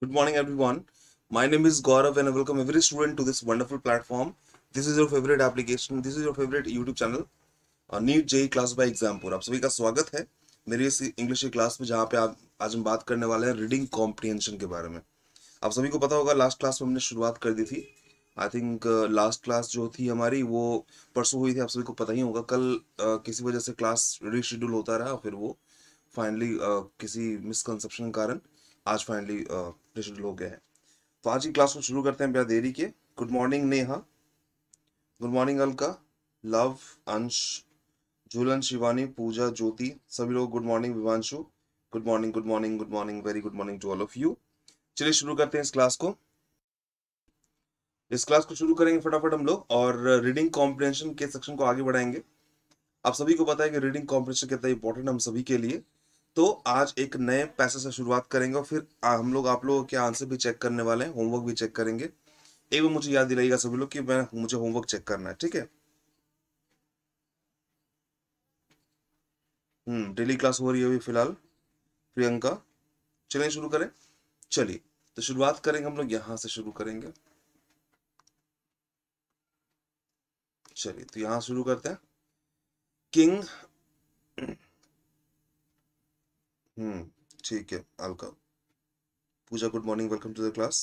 Good morning, everyone. My name is Gaurav, and I welcome every student to this wonderful platform. This is your favorite application. This is your favorite YouTube channel. NEET JEE class by Exampur आप सभी का स्वागत है मेरी इस English की class में जहाँ पे आप आज हम बात करने वाले हैं रीडिंग कॉम्प्रिहेंशन के बारे में आप सभी को पता होगा लास्ट क्लास में हमने शुरुआत कर दी थी आई थिंक लास्ट क्लास जो थी हमारी वो परसों हुई थी आप सभी को पता ही होगा कल uh, किसी वजह से क्लास रीशेड्यूल होता रहा फिर वो फाइनली uh, किसी मिसकनसेप्शन के कारण आज फाइनली रिजल्ट हो गया है तो आज की क्लास को शुरू करते हैं बिना देरी के good morning Neha good morning Alka Luv Ansh Jhulan Shivani Pooja Jyoti सभी लोग good morning Vivanshu good morning good morning good morning very good morning to all of you चलिए शुरू करते हैं इस क्लास को इस क्लास को शुरू करेंगे फटाफट हम लोग और रीडिंग कॉम्प्रिहेंशन के सेक्शन को आगे बढ़ाएंगे आप सभी को पता है कि रीडिंग कॉम्प्रिहेंशन कितना इंपॉर्टेंट हम सभी के लिए तो आज एक नए पैसे से शुरुआत करेंगे और फिर हम लोग आप लोगों के आंसर भी चेक करने वाले हैं होमवर्क भी चेक करेंगे एक बार मुझे याद दिलाईगा सभी लोग कि मैं मुझे होमवर्क चेक करना है ठीक है हम्म डेली क्लास हो रही है अभी फिलहाल प्रियंका चले शुरू करें चलिए तो शुरुआत करेंगे हम लोग यहां से शुरू करेंगे चलिए तो यहां शुरू करते हैं किंग हम्म ठीक है Alka Pooja good morning welcome to the class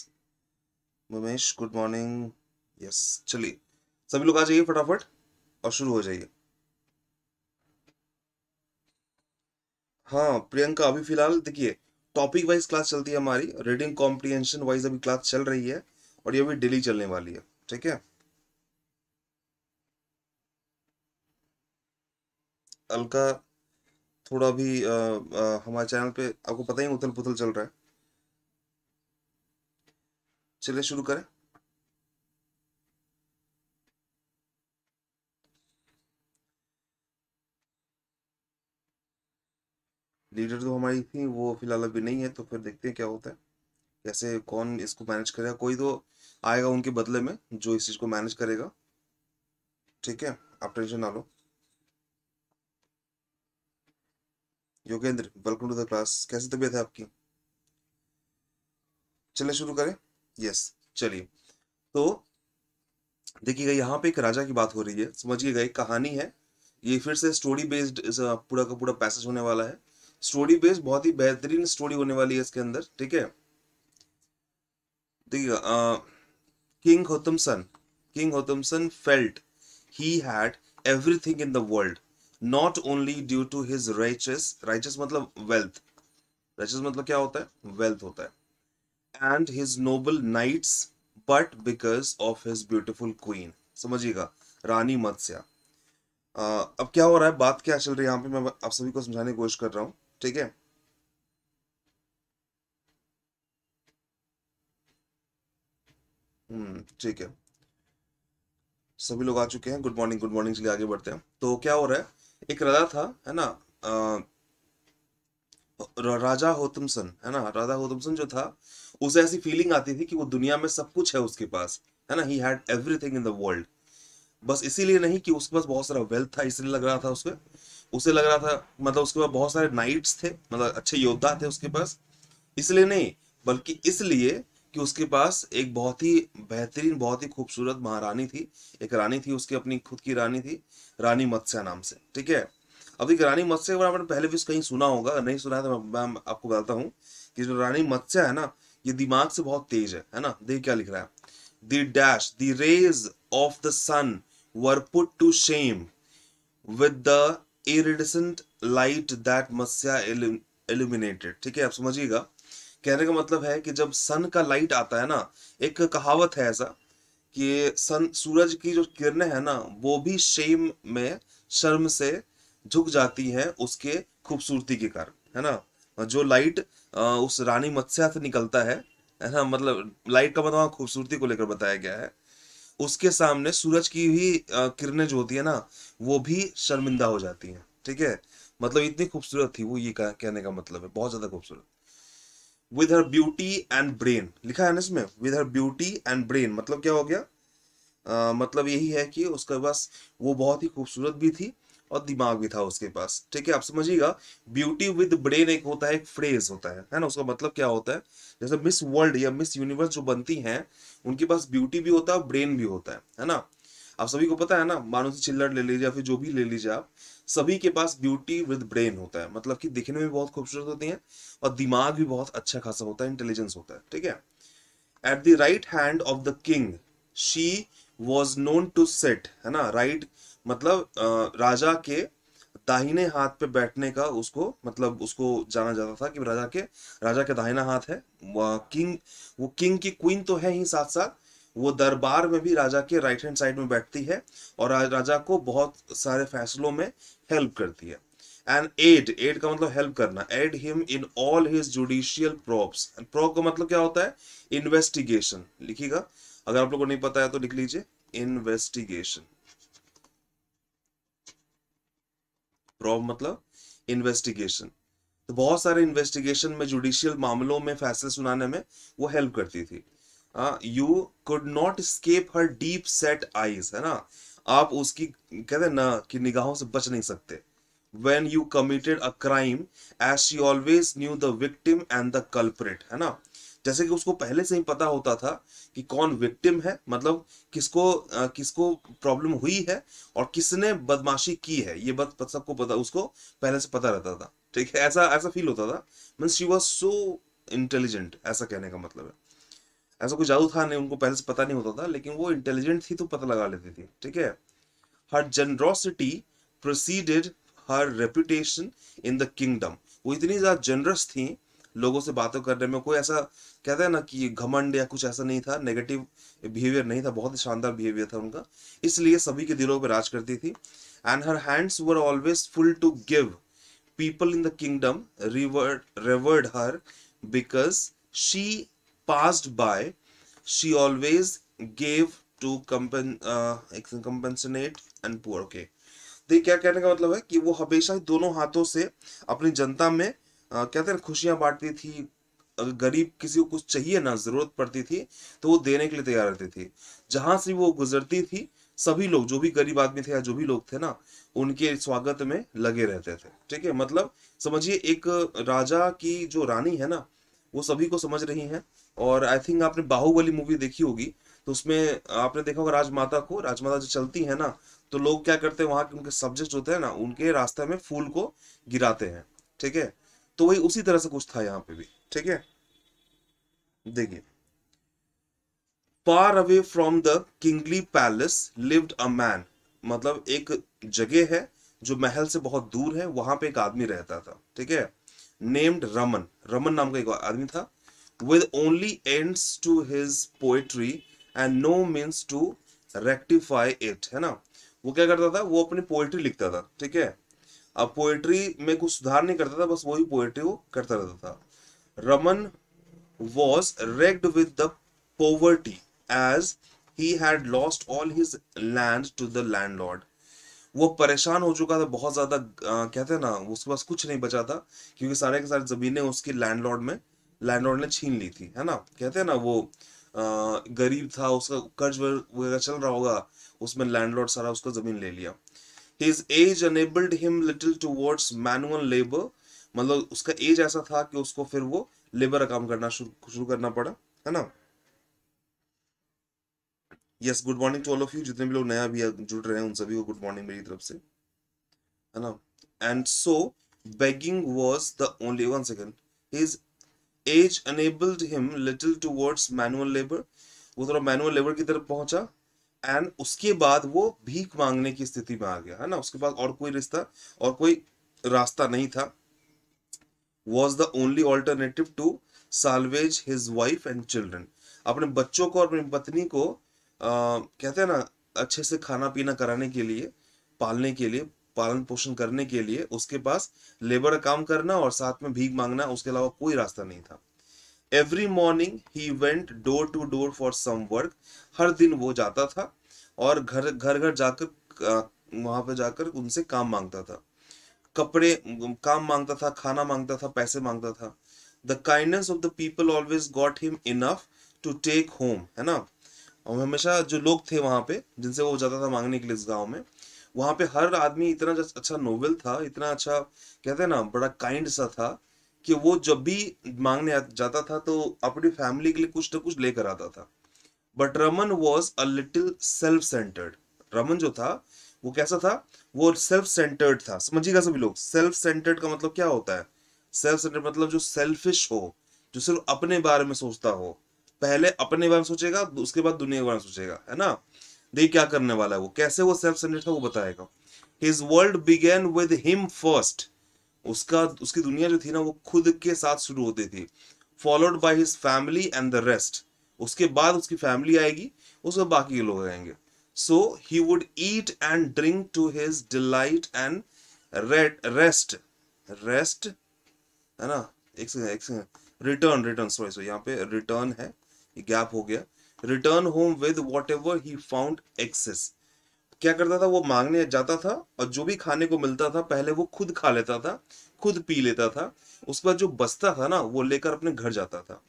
Mamesh good morning yes चलिए सभी लोग आ जाइए फटाफट और शुरू हो जाइए हाँ प्रियंका अभी फिलहाल देखिए टॉपिक वाइज क्लास चलती है हमारी रीडिंग कॉम्प्रीहेंशन वाइज अभी क्लास चल रही है और ये अभी डेली चलने वाली है ठीक है अलका थोड़ा भी आ, आ, हमारे चैनल पे आपको पता ही उथल पुथल चल रहा है चलिए शुरू करें लीडर तो हमारी थी वो फिलहाल अभी नहीं है तो फिर देखते हैं क्या होता है कैसे कौन इसको मैनेज करेगा कोई तो आएगा उनके बदले में जो इस चीज़ को मैनेज करेगा ठीक है आप टेंशन ना लो Yogendra welcome to the class कैसी तबीयत है आपकी चले शुरू करें यस चलिए तो देखिएगा यहाँ पे एक राजा की बात हो रही है समझिएगा एक कहानी है ये फिर से स्टोरी बेस्ड पूरा का पूरा पैसेज होने वाला है स्टोरी बेस्ड बहुत ही बेहतरीन स्टोरी होने वाली है इसके अंदर ठीक है देखिएगा king Hotamsan king Hotamsan felt he had everything in the world not only due to his riches riches मतलब वेल्थ राइचस मतलब क्या होता है वेल्थ होता है and his noble knights but because of his beautiful queen समझिएगा रानी मत्स्या uh, अब क्या हो रहा है बात क्या चल रही है यहाँ पे मैं आप सभी को समझाने की कोशिश कर रहा हूँ ठीक है हम्म, ठीक है सभी लोग आ चुके हैं गुड मॉर्निंग गुड मॉर्निंग चलिए आगे बढ़ते हैं तो क्या हो रहा है एक राजा था है ना आ, राजा होतमसन है ना राजा होतमसन जो था उसे ऐसी फीलिंग आती थी कि वो दुनिया में सब कुछ है उसके पास है ना he had everything in the world बस इसीलिए नहीं कि उसके पास बहुत सारा वेल्थ था इसलिए लग रहा था उसके उसे लग रहा था मतलब उसके पास बहुत सारे नाइट्स थे मतलब अच्छे योद्धा थे उसके पास इसलिए नहीं बल्कि इसलिए कि उसके पास एक बहुत ही बेहतरीन बहुत ही खूबसूरत महारानी थी एक रानी थी उसकी अपनी खुद की रानी थी रानी मत्स्य नाम से ठीक है अब एक रानी मत्स्य आपने पहले भी कहीं सुना होगा नहीं सुना है तो मैं आपको बताता हूँ कि जो रानी मत्स्य है ना ये दिमाग से बहुत तेज है है ना देख क्या लिख रहा है the dash the rays of the sun were put to shame with the iridescent light that Matsya illuminated ठीक है आप समझिएगा कहने का मतलब है कि जब सन का लाइट आता है ना एक कहावत है ऐसा कि सन सूरज की जो किरणें है ना वो भी शेम में शर्म से झुक जाती है उसके खूबसूरती के कारण है ना जो लाइट उस रानी मत्स्या से निकलता है है ना मतलब लाइट का मतलब खूबसूरती को लेकर बताया गया है उसके सामने सूरज की भी किरणें जो होती है ना वो भी शर्मिंदा हो जाती हैं ठीक है मतलब इतनी खूबसूरत थी वो ये कहने का मतलब है बहुत ज़्यादा खूबसूरत with her beauty and brain लिखा है ना इसमें with her beauty and brain मतलब क्या हो गया आ, मतलब यही है कि उसके पास वो बहुत ही खूबसूरत भी थी और दिमाग भी था उसके पास ठीक है आप समझिएगा ब्यूटी विद ब्रेन एक होता है एक फ्रेज होता है है ना उसका मतलब क्या होता है जैसे मिस वर्ल्ड या मिस यूनिवर्स जो बनती हैं उनके पास ब्यूटी भी होता है ब्रेन भी होता है है ना आप सभी को पता है ना मानो से चिल्लर ले लीजिए या फिर जो भी ले लीजिए आप सभी के पास ब्यूटी विद ब्रेन होता है मतलब कि दिखने में बहुत खूबसूरत होती हैं और दिमाग भी बहुत अच्छा खासा होता है इंटेलिजेंस होता है ठीक है at the right hand of the king she was known to set है ना राइट मतलब राजा के दाहिने हाथ पे बैठने का उसको मतलब उसको जाना जाता था कि राजा के राजा के दाहिना हाथ है किंग वो किंग की क्वीन तो है ही साथ साथ वो दरबार में भी राजा के राइट हैंड साइड में बैठती है और राजा को बहुत सारे फैसलों में हेल्प करती है एंड एड एड का मतलब हेल्प करना aid him in all his judicial props and prop का मतलब क्या होता है इन्वेस्टिगेशन लिखिएगा अगर आप लोग को नहीं पता है तो लिख लीजिए इन्वेस्टिगेशन प्रॉप मतलब इन्वेस्टिगेशन तो बहुत सारे इन्वेस्टिगेशन में जुडिशियल मामलों में फैसले सुनाने में वो हेल्प करती थी you could not escape her deep set eyes है ना आप उसकी कहते ना कि निगाहों से बच नहीं सकते when you committed a crime as she always knew the victim and the culprit है ना जैसे कि उसको पहले से ही पता होता था कि कौन विक्टिम है मतलब किसको आ, किसको प्रॉब्लम हुई है और किसने बदमाशी की है ये बात सबको पता उसको पहले से पता रहता था ठीक है ऐसा ऐसा फील होता था mean she was so intelligent ऐसा कहने का मतलब है ऐसा कोई जादू था नहीं उनको पहले से पता नहीं होता था लेकिन वो इंटेलिजेंट थी तो पता लगा लेती थी ठीक है her generosity proceeded her reputation in the kingdom वो इतनी ज़्यादा जनरस थी लोगों से बातें करने में कोई ऐसा कहते हैं ना कि घमंड या कुछ ऐसा नहीं था नेगेटिव बिहेवियर नहीं था बहुत ही शानदार बिहेवियर था उनका इसलिए सभी के दिलों पर राज करती थी and her hands were always full to give people in the kingdom reward reward her because she passed by, she always gave uh, compensate and poor okay देखिए तो क्या कहने का मतलब है कि वो हमेशा दोनों हाथों से अपनी जनता में आ, कहते हैं खुशियां बांटती थी अगर गरीब किसी को कुछ चाहिए ना जरूरत पड़ती थी तो वो देने के लिए तैयार रहती थी जहां से वो गुजरती थी सभी लोग जो भी गरीब आदमी थे या जो भी लोग थे ना उनके स्वागत में लगे रहते थे ठीक है मतलब समझिए एक राजा की जो रानी है ना वो सभी को समझ रही है और आई थिंक आपने बाहुबली मूवी देखी होगी तो उसमें आपने देखा होगा राजमाता को राजमाता जो चलती है ना तो लोग क्या करते हैं वहां के उनके सब्जेक्ट होते हैं ना उनके रास्ते में फूल को गिराते हैं ठीक है तो वही उसी तरह से कुछ था यहाँ पे भी ठीक है देखिए far away from the kingly palace lived a man मतलब एक जगह है जो महल से बहुत दूर है वहां पे एक आदमी रहता था ठीक है नेम्ड रमन रमन नाम का एक आदमी था with only ends to his poetry and no means to rectify it है ना वो क्या करता था वो अपनी पोएट्री लिखता था ठीक है अब पोएट्री में कुछ सुधार नहीं करता था बस वही पोएट्री वो करता रहता था Raman was ragged with the poverty as he had lost all his land to the landlord वो परेशान हो चुका था बहुत ज्यादा कहते हैं ना उसके पास कुछ नहीं बचा था क्योंकि सारे के सारे जमीनें उसकी लैंडलॉर्ड में लैंडलॉर्ड ने छीन ली थी है ना कहते हैं ना वो गरीब था उसका कर्ज वगैरह चल रहा होगा उसमें लैंडलॉर्ड सारा उसका जमीन ले लिया his age enabled him little towards manual labour मतलब उसका एज ऐसा था कि उसको फिर वो लेबर का काम करना शुरू करना पड़ा है ना yes good morning to all of you जितने भी लोग नया भी जुड़ रहे हैं उन सभी को गुड मॉर्निंग मेरी तरफ से है ना and so begging was the only one second his age enabled him little towards manual labour वो थोड़ा मैनुअल लेबर की तरफ पहुंचा एंड उसके बाद वो भीख मांगने की स्थिति में आ गया है ना उसके बाद और कोई रिश्ता और कोई रास्ता नहीं था was the only alternative to salvage his wife and children अपने बच्चों को और अपनी पत्नी को आ, कहते हैं ना अच्छे से खाना पीना कराने के लिए पालने के लिए पालन पोषण करने के लिए उसके पास लेबर काम करना और साथ में भीख मांगना उसके अलावा कोई रास्ता नहीं था every morning he went door to door for some work हर दिन वो जाता था और घर घर घर जाकर वहां पर जाकर उनसे काम मांगता था कपड़े काम मांगता था खाना मांगता था पैसे मांगता था the kindness of the people always got him enough to take home है ना और हमेशा जो लोग थे वहां पे जिनसे वो जाता था मांगने के लिए इस गाँव में वहां पे हर आदमी इतना अच्छा नोवेल था इतना अच्छा कहते हैं ना बड़ा काइंड सा था कि वो जब भी मांगने जाता था तो अपनी फैमिली के लिए कुछ ना कुछ लेकर आता था but Raman was a little self centred Raman जो था वो कैसा था वो सेल्फ सेंटर्ड था समझिएगा सभी लोग सेल्फ सेंटर्ड का मतलब क्या होता है सेल्फ सेंटर्ड मतलब जो सेल्फिश हो जो सिर्फ अपने बारे में सोचता हो पहले अपने बारे में सोचेगा उसके बाद दुनिया के बारे में सोचेगा है ना दे क्या करने वाला है वो कैसे वो सेल्फ सेंटर्ड था वो बताएगा his world began with him first उसका उसकी दुनिया जो थी ना वो खुद के साथ शुरू होती थी followed by his family and the rest उसके बाद उसकी फैमिली आएगी उसके बाकी लोग आएंगे so he would eat and drink to his delight and rest rest है ना एक सेकंड एक second return return sorry sorry यहाँ पे रिटर्न है ये गैप हो गया return home with whatever he found access क्या करता था वो मांगने जाता था और जो भी खाने को मिलता था पहले वो खुद खा लेता था खुद पी लेता था उस पर जो बचता था ना वो लेकर अपने घर जाता था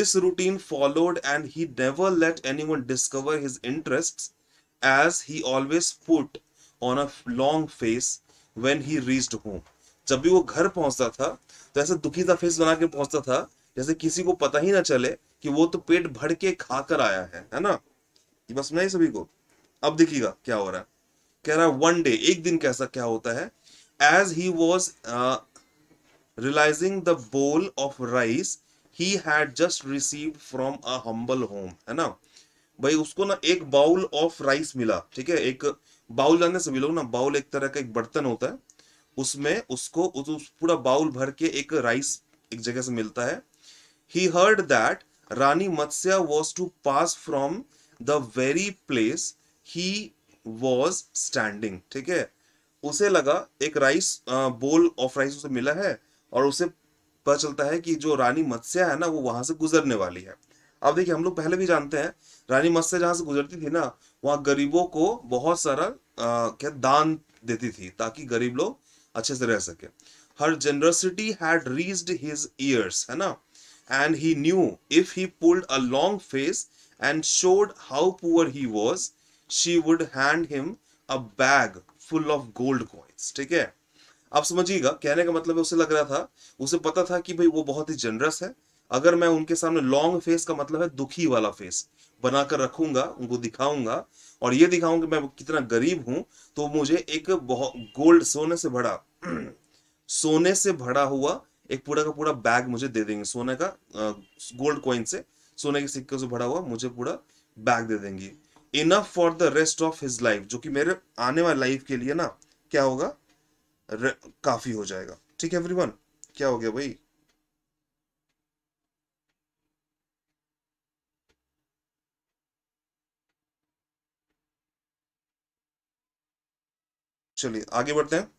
this routine followed and he never let anyone discover his interest as he always put on a long face when he reached home जब भी वो घर पहुंचता था तो ऐसा दुखी सा फेस बना के पहुंचता था जैसे किसी को पता ही ना चले कि वो तो पेट भर के खा कर आया है है ना ये बस नहीं सभी को अब देखिएगा क्या हो रहा है कह रहा है वन डे एक दिन कैसा क्या होता है as he was realising the bowl of rice he had just receive from a humble home है ना भाई उसको ना एक बाउल ऑफ राइस मिला ठीक है एक बाउल जानते सभी लोग ना बाउल एक तरह का एक बर्तन होता है उसमें उसको उस पूरा बाउल भर के एक राइस एक जगह से मिलता है he heard that Rani Matsya was to pass from the very place he was standing. theek hai use laga ek rice uh, bowl of rice use mila hai aur use pata chalta hai ki jo rani matsya hai na wo wahan se guzarne wali hai अब देखिए हम लोग पहले भी जानते हैं रानी मत्स्य जहां से गुजरती थी ना वहाँ गरीबों को बहुत सारा क्या दान देती थी ताकि गरीब लोग अच्छे से रह सके her generosity had reached his ears है ना and he knew if he pulled a long face and showed how poor he was, she would hand him a bag full of gold coins. ठीक है आप समझिएगा कहने का मतलब है उसे लग रहा था उसे पता था कि भाई वो बहुत ही जनरस है अगर मैं उनके सामने लॉन्ग फेस का मतलब है दुखी वाला फेस बनाकर रखूंगा उनको दिखाऊंगा और ये दिखाऊंगा कि मैं कितना गरीब हूं तो मुझे एक बहुत गोल्ड सोने से भरा सोने से भरा हुआ एक पूरा का पूरा बैग मुझे दे देंगे सोने का गोल्ड कॉइन से सोने के सिक्के से भरा हुआ मुझे पूरा बैग दे देंगी enough for the rest of his life जो कि मेरे आने वाली लाइफ के लिए ना क्या होगा काफी हो जाएगा ठीक है एवरीवन क्या हो गया भाई चलिए आगे बढ़ते हैं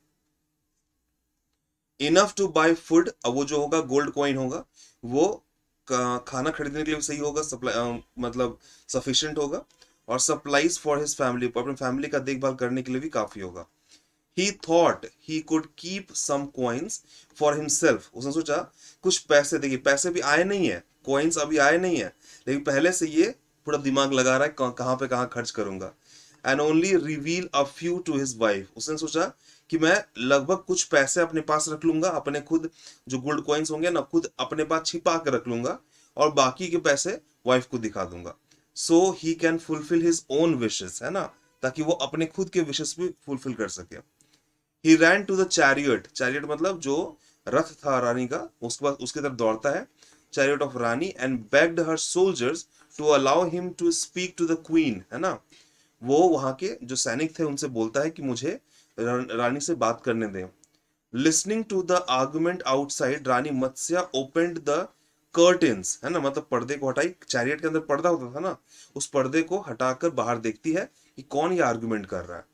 इनफ टू बाय फूड वो जो होगा गोल्ड कॉइन होगा वो खाना खरीदने के लिए सही होगा सप्लाई मतलब सफिशियंट होगा और सप्लाईज फॉर हिज फैमिली अपने फैमिली का देखभाल करने के लिए भी काफी होगा he thought he could keep some coins for himself उसने सोचा कुछ पैसे देखिए पैसे भी आए नहीं है कॉइन्स अभी आए नहीं है लेकिन पहले से ये पूरा दिमाग लगा रहा है कहाँ पे कहाँ खर्च करूंगा and only reveal a few to his wife उसने सोचा कि मैं लगभग कुछ पैसे अपने पास रख लूंगा अपने खुद जो गोल्ड कॉइन्स होंगे ना खुद अपने पास छिपा कर रख लूंगा और बाकी के पैसे वाइफ को दिखा दूंगा so he can fulfil his own wishes है ना ताकि वो अपने खुद के विशेष भी फुलफिल कर सके he ran to the chariot chariot मतलब जो रथ था रानी का उसके बाद उसके तरफ दौड़ता है चैरियट ऑफ रानी and begged her soldiers to allow him to speak to the queen है ना वो वहां के जो सैनिक थे उनसे बोलता है कि मुझे रानी से बात करने दें listening to the argument outside रानी मत्स्या ओपेंड द कर्टेंस है ना मतलब पर्दे को हटाई चैरियट के अंदर पर्दा होता था ना उस पर्दे को हटाकर बाहर देखती है कि कौन ये आर्गूमेंट कर रहा है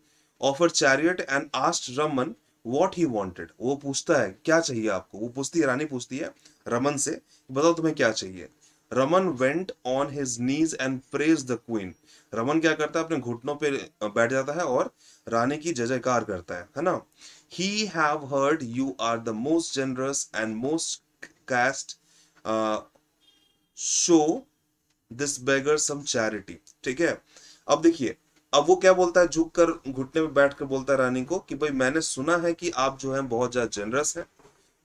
of her chariot and asked Raman what he wanted वो पूछता है क्या चाहिए आपको वो पूछती है रानी पूछती है रमन से बताओ तुम्हें क्या चाहिए Raman went on his knees and praised the queen Raman क्या करता है अपने घुटनों पे बैठ जाता है और रानी की जयकार करता है है ना he have heard you are the most generous and most cast show this beggar some charity ठीक है अब देखिए अब वो क्या बोलता है झुक कर घुटने पे बैठ कर बोलता है रानी को कि भाई मैंने सुना है कि आप जो है बहुत ज्यादा जनरस है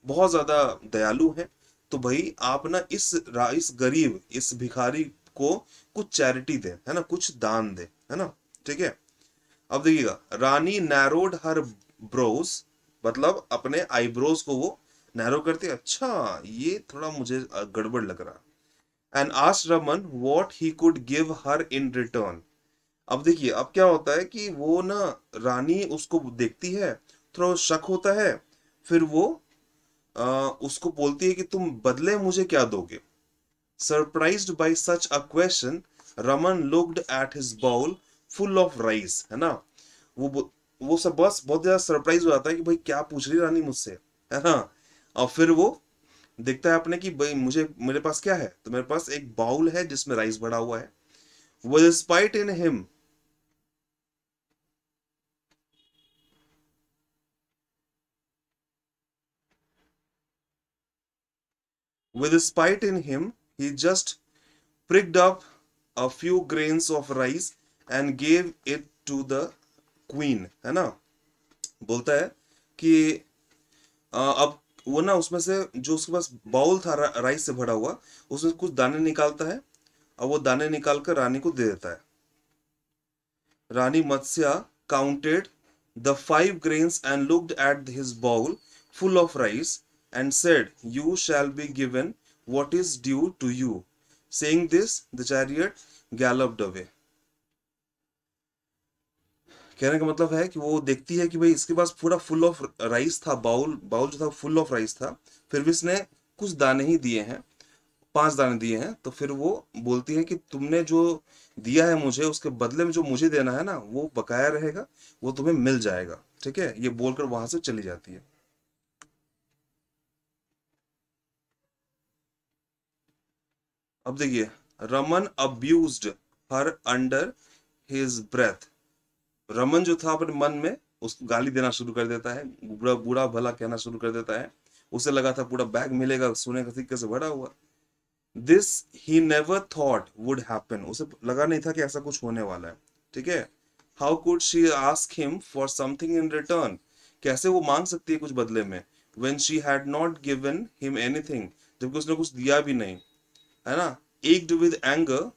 बहुत ज्यादा दयालु है तो भाई आप ना इस इस गरीब इस भिखारी को कुछ चैरिटी दे है ना कुछ दान दे है ना ठीक है अब देखिएगा रानी नैरोड हर ब्रोज मतलब अपने आईब्रोज को वो नैरो करते अच्छा ये थोड़ा मुझे गड़बड़ लग रहा एंड आस Raman what he could give her in return अब देखिए अब क्या होता है कि वो ना रानी उसको देखती है थोड़ा शक होता है फिर वो आ, उसको बोलती है कि तुम बदले मुझे क्या दोगे surprised by such a question Raman looked at his bowl full of rice है ना वो वो सब बस बहुत ज्यादा सरप्राइज हो जाता है कि भाई क्या पूछ रही रानी मुझसे है ना और फिर वो देखता है अपने कि भाई मुझे मेरे पास क्या है तो मेरे पास एक बाउल है जिसमें राइस भरा हुआ है वो spite in him with spite in him he just pricked up a few grains of rice and gave it to the queen है ना बोलता है कि अब वो ना उसमें से जो उसके पास बाउल था रा, राइस से भरा हुआ उसमें कुछ दाने निकालता है और वो दाने निकाल कर रानी को दे देता है Rani Matsya counted the five grains and looked at his bowl full of rice and said you shall be given what is due to you. Saying this, the chariot galloped away. कहने का मतलब है कि वो देखती है कि भाई इसके पास पूरा फुल ऑफ राइस था बाउल बाउल जो था फुल ऑफ राइस था फिर भी इसने कुछ दाने ही दिए हैं पांच दाने दिए हैं तो फिर वो बोलती है कि तुमने जो दिया है मुझे उसके बदले में जो मुझे देना है ना वो बकाया रहेगा वो तुम्हें मिल जाएगा ठीक है ये बोलकर वहां से चली जाती है अब देखिए Raman abuse her under his breath Raman जो था अपने मन में उसको गाली देना शुरू कर देता है बुरा बुरा भला कहना शुरू कर देता है उसे लगा था पूरा बैग मिलेगा सोने का सिक्के से भरा हुआ this he never thought would happen उसे लगा नहीं था कि ऐसा कुछ होने वाला है ठीक है how could she ask him for something in return कैसे वो मांग सकती है कुछ बदले में when she had not given him anything जबकि उसने कुछ दिया भी नहीं है ना acted with anger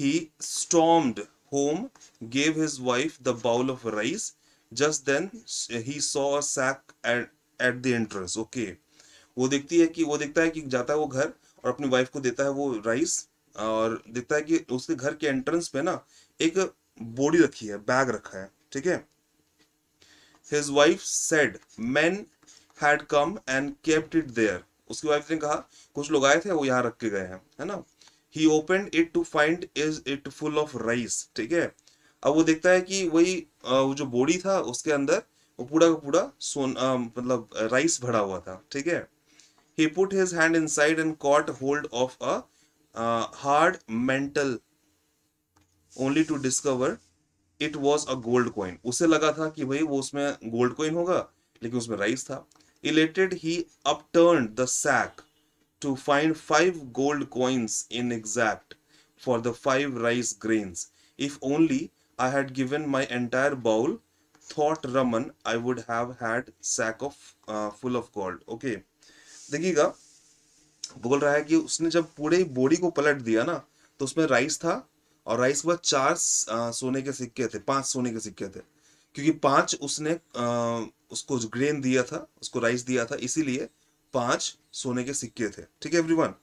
he stormed home gave his wife the bowl of rice just then he saw a sack at the entrance okay वो देखती है कि वो देखता है कि जाता है वो घर और अपनी वाइफ को देता है वो राइस और देखता है कि उसके घर के एंट्रेंस पे ना एक बॉडी रखी है बैग रखा है ठीक है his wife said man had come and kept it there उसकी वाइफ ने कहा कुछ लोग आए थे वो यहाँ रख के गए हैं है ना he open it to find is it full of rice ठीक है अब वो देखता है कि वही वो जो बॉडी था उसके अंदर वो पूरा का पूरा सोन मतलब राइस भरा हुआ था ठीक है he put his hand inside and caught hold of a hard metal only to discover it was a gold coin उसे लगा था कि भाई वो उसमें गोल्ड कॉइन होगा लेकिन उसमें राइस था Elated, he upturned the sack to find five gold coins inexact for the five rice grains. If only I had given my entire bowl, thought Raman, I would have had sack of uh, full of gold. Okay, देखिएगा बोल रहा है कि उसने जब पूरे body को पलट दिया ना तो उसमें राइस था और राइस के बाद चार आ, सोने के सिक्के थे पांच सोने के सिक्के थे क्योंकि पांच उसने आ, उसको ग्रेन दिया था उसको राइस दिया था इसीलिए पांच सोने के सिक्के थे ठीक है एवरीवन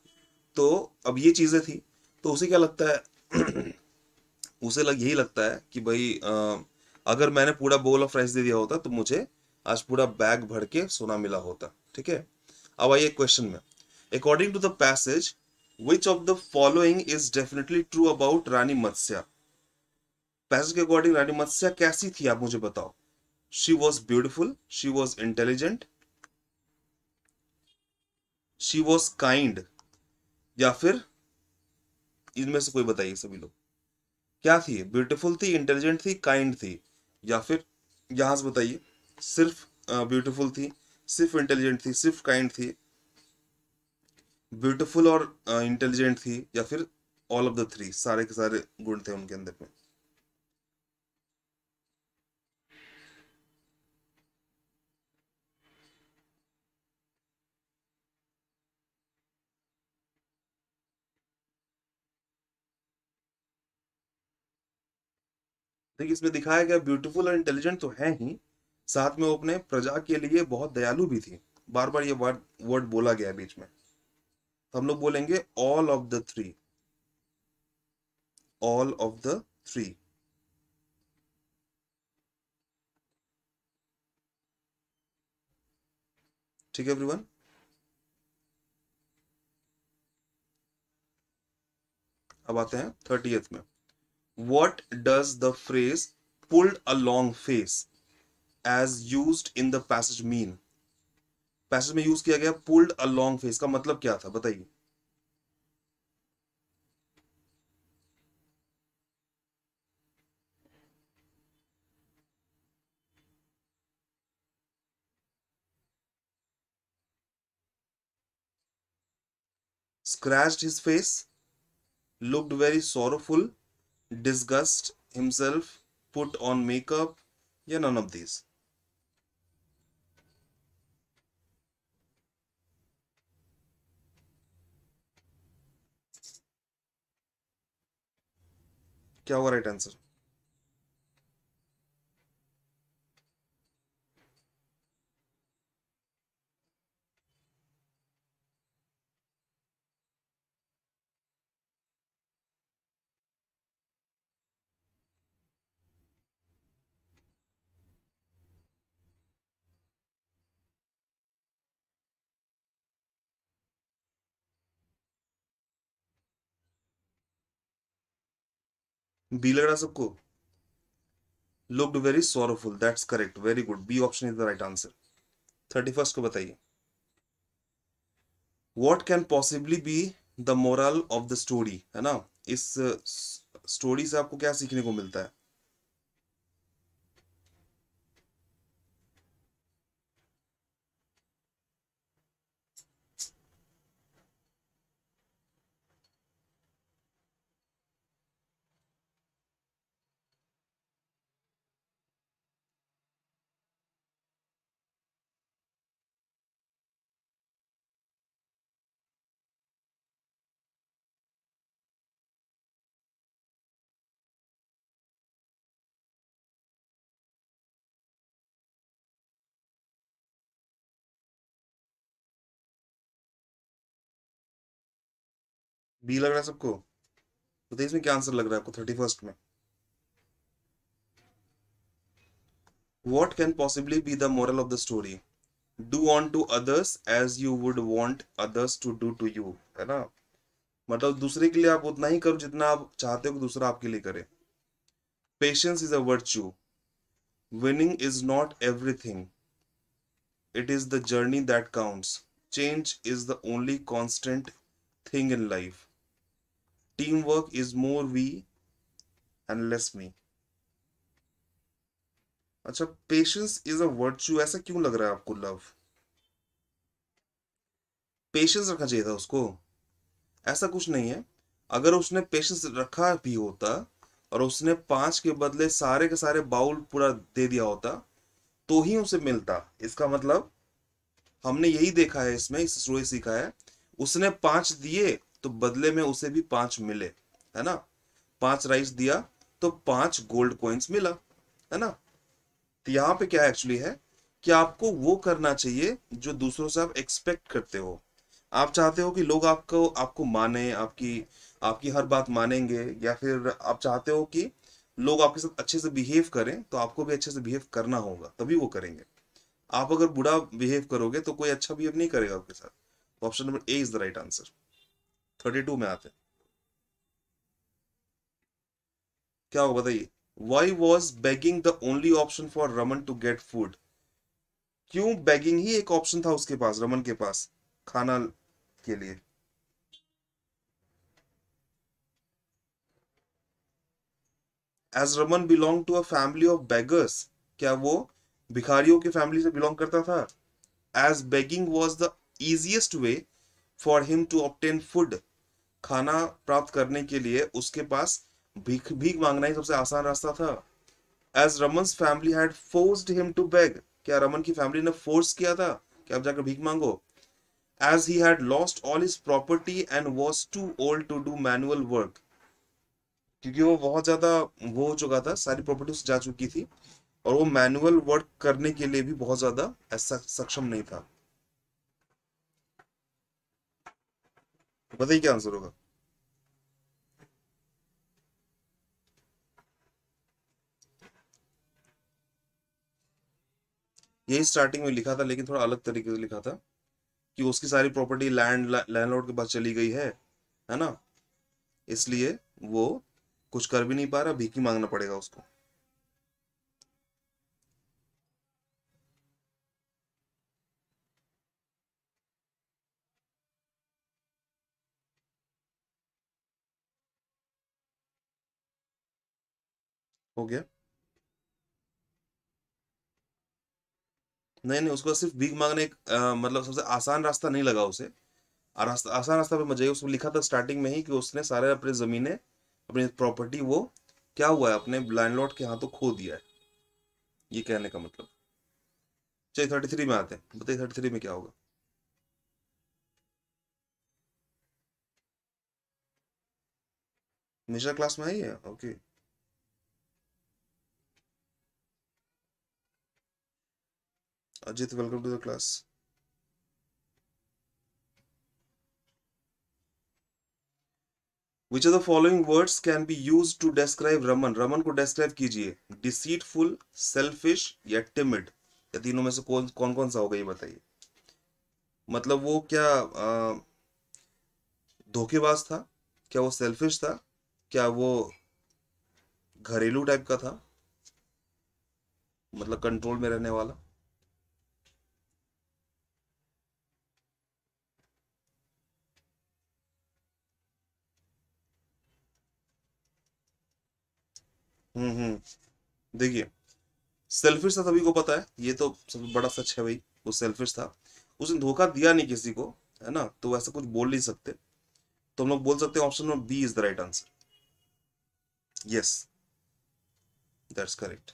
तो अब ये चीजें थी तो उसे क्या लगता है उसे लग यही लगता है कि भाई आ, अगर मैंने पूरा बोल ऑफ राइस दे दिया होता तो मुझे आज पूरा बैग भर के सोना मिला होता ठीक है अब आइए क्वेश्चन में according to the passage which of the following is definitely true about Rani Matsya passage के अकॉर्डिंग रानी मत्स्या कैसी थी आप मुझे बताओ she was beautiful she was intelligent she was kind या फिर इनमें से कोई बताइए सभी लोग क्या थी ब्यूटिफुल थी इंटेलिजेंट थी काइंड थी या फिर यहां से बताइए सिर्फ ब्यूटिफुल थी सिर्फ इंटेलिजेंट थी सिर्फ काइंड थी ब्यूटिफुल और इंटेलिजेंट थी या फिर ऑल ऑफ द थ्री सारे के सारे गुण थे उनके अंदर में देखिए तो इसमें दिखाया गया ब्यूटीफुल और इंटेलिजेंट तो है ही साथ में वो अपने प्रजा के लिए बहुत दयालु भी थी बार बार ये वर्ड वर्ड बोला गया बीच में तो हम लोग बोलेंगे all of the three all of the three ठीक है एवरीवन अब आते हैं थर्टीएथ में what does the phrase pulled a long face as used in the passage mean? Passage में यूज किया गया पुल्ड अ लॉन्ग फेस का मतलब क्या था बताइए scratched his face, looked very sorrowful, disgust himself, put on makeup, yeah, none of these. क्या होगा राइट आंसर बी लग रहा सबको looked very sorrowful that's correct very good B option is the right answer thirty first को बताइए what can possibly be the moral of the story है ना इस स्टोरी uh, से आपको क्या सीखने को मिलता है बी लग रहा है सबको तो तेईस में क्या आंसर लग रहा है आपको थर्टी फर्स्ट में what can possibly be the moral of the story do unto others as you would want others to do to you है ना मतलब दूसरे के लिए आप उतना ही करो जितना आप चाहते हो कि दूसरा आपके लिए करे patience is a virtue winning is not everything it is the journey that counts change is the only constant thing in life teamwork is more we and less me अच्छा पेशेंस इज अ वर्च्यू ऐसा क्यों लग रहा है आपको love patience रखना चाहिए था उसको ऐसा कुछ नहीं है अगर उसने पेशेंस रखा भी होता और उसने पांच के बदले सारे के सारे बाउल पूरा दे दिया होता तो ही उसे मिलता इसका मतलब हमने यही देखा है इसमें इस सीखा है उसने पांच दिए तो बदले में उसे भी पांच मिले है ना पांच राइस दिया तो पांच गोल्ड कॉइन्स मिला है ना तो यहां पे क्या एक्चुअली है कि आपको वो करना चाहिए जो दूसरों से आप एक्सपेक्ट करते हो आप चाहते हो कि लोग आपको आपको माने आपकी आपकी हर बात मानेंगे या फिर आप चाहते हो कि लोग आपके साथ अच्छे से बिहेव करें तो आपको भी अच्छे से बिहेव करना होगा तभी वो करेंगे आप अगर बुरा बिहेव करोगे तो कोई अच्छा बिहेव नहीं करेगा आपके साथ option number A is the right answer thirty two में आते क्या होगा बताइए why was begging the only option for Raman to get food क्यों बैगिंग ही एक ऑप्शन था उसके पास रमन के पास खाना के लिए as Raman belong to a family of beggars क्या वो भिखारियों की फैमिली से बिलोंग करता था as begging was the easiest way for him to obtain food खाना प्राप्त करने के लिए उसके पास भीख भीख मांगना ही सबसे आसान रास्ता था as Raman family had forced him to beg क्या रमन की फैमिली ने फोर्स किया था कि आप जाकर भीख मांगो as he had lost all his property and was too old to do manual work क्योंकि वो बहुत ज्यादा वो हो चुका था सारी प्रॉपर्टी जा चुकी थी और वो मैनुअल वर्क करने के लिए भी बहुत ज्यादा सक्षम नहीं था तो बताइए क्या आंसर होगा यही स्टार्टिंग में लिखा था लेकिन थोड़ा अलग तरीके से लिखा था कि उसकी सारी प्रॉपर्टी लैंड लैंडलॉर्ड के पास चली गई है है ना इसलिए वो कुछ कर भी नहीं पा रहा भीखी मांगना पड़ेगा उसको हो गया नहीं नहीं उसको सिर्फ भीख मांगने एक आ, मतलब सबसे आसान रास्ता नहीं लगा उसे रास्ता आसान रास्ता पे मजा उसमें लिखा था स्टार्टिंग में ही कि उसने सारे अपने जमीने अपनी प्रॉपर्टी वो क्या हुआ है अपने लैंडलॉर्ड के हाथों तो खो दिया है ये कहने का मतलब चलिए थर्टी थ्री में आते हैं बताइए थर्टी थ्री में क्या होगा निशा क्लास में आई है okay okay. Ajit welcome to the class which are the following words can be use to describe Raman Raman को डेस्क्राइब कीजिए डिसीटफुल सेल्फिश या टिमिड या तीनों में से कौन कौन कौन सा होगा ये बताइए मतलब वो क्या धोखेबाज था क्या वो सेल्फिश था क्या वो घरेलू टाइप का था मतलब कंट्रोल में रहने वाला हम्म, हम्म देखिए सेल्फिश था सभी को पता है ये तो सबसे बड़ा सच है भाई वो सेल्फिश था उसने धोखा दिया नहीं किसी को है ना तो वैसा कुछ बोल नहीं सकते तो हम लोग बोल सकते हैं option number B is the right answer yes that's correct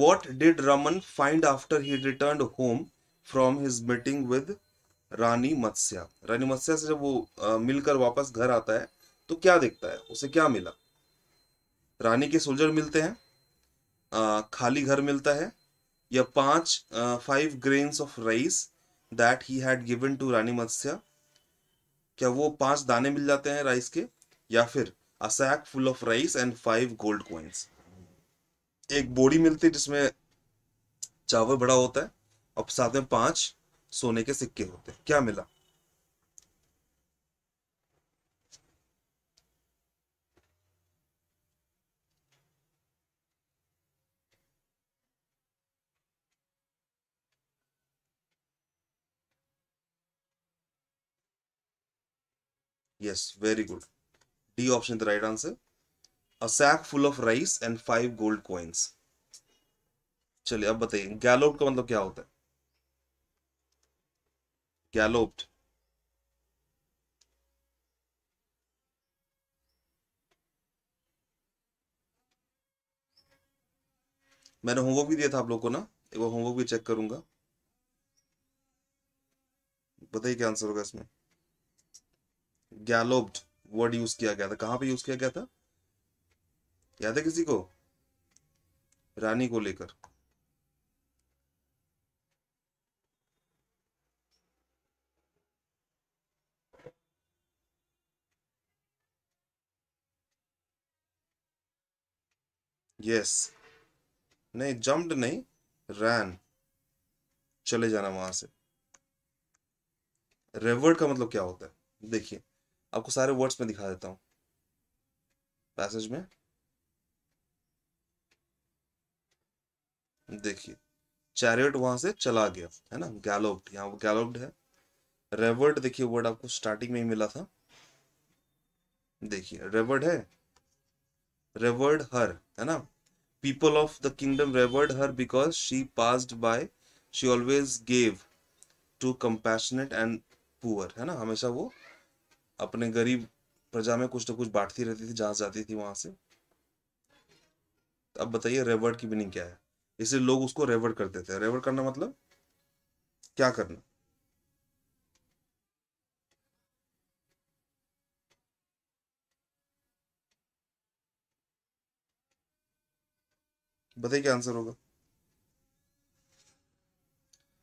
What did Raman find after he return home from his meeting with Rani Matsya Rani Matsya से जब वो मिलकर वापस घर आता है तो क्या देखता है उसे क्या मिला रानी के सोल्जर मिलते हैं आ, खाली घर मिलता है या पांच five grains of rice that he had given to Rani Matsya क्या वो पांच दाने मिल जाते हैं राइस के या फिर a sack full of rice and five gold coins एक बोरी मिलती है जिसमें चावल बड़ा होता है और साथ में पांच सोने के सिक्के होते हैं क्या मिला Yes, very good. D option the right answer. A sack full of rice and five gold coins. चलिए अब बताइए गैलोप्ड का मतलब क्या होता है गैलोप्ड मैंने होमवर्क भी दिया था आप लोगों को ना एक बार होमवर्क भी चेक करूंगा बताइए क्या आंसर होगा इसमें गैलोब्ड वर्ड यूज किया गया था कहां पे यूज किया गया था याद है किसी को रानी को लेकर यस नहीं जम्प्ड नहीं रैन चले जाना वहां से रेवर्ड का मतलब क्या होता है देखिए आपको सारे वर्ड्स में दिखा देता हूं पैसेज में देखिए चैरियट वहां से चला गया है ना गैलोप्ड यहाँ वो गैलोप्ड है रेवर्ड देखिए वर्ड आपको स्टार्टिंग में ही मिला था देखिए रेवर्ड है रेवर्ड हर है ना people of the kingdom reward her because she passed by she always gave to compassionate and poor है ना हमेशा वो अपने गरीब प्रजा में कुछ ना कुछ बांटती रहती थी जहां जाती थी वहां से अब बताइए रेवर्ड की मीनिंग क्या है इसलिए लोग उसको रेवर्ड करते थे रेवर्ड करना मतलब क्या करना बताइए क्या आंसर होगा